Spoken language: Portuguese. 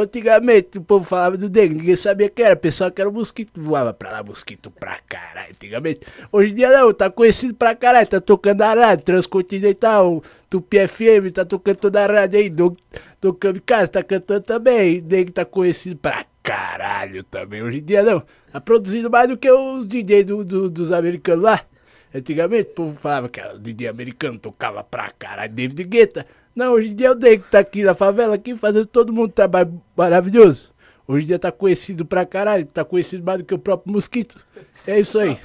Antigamente o povo falava do dengue, ninguém sabia que era. O pessoal que era o mosquito, voava pra lá, mosquito pra caralho, antigamente. Hoje em dia não, tá conhecido pra caralho, tá tocando a rádio, Transcontinental, Tupi FM, tá tocando toda a rádio aí, do Doug Kamikaze tá cantando também, dengue tá conhecido pra caralho também. Hoje em dia não, tá produzindo mais do que os DJs do, do, dos americanos lá. Antigamente o povo falava que era o DJ americano, tocava pra caralho, David Guetta. Não, hoje em dia eu dei que tá aqui na favela, aqui fazendo todo mundo trabalho maravilhoso. Hoje em dia tá conhecido pra caralho, tá conhecido mais do que o próprio mosquito. É isso aí.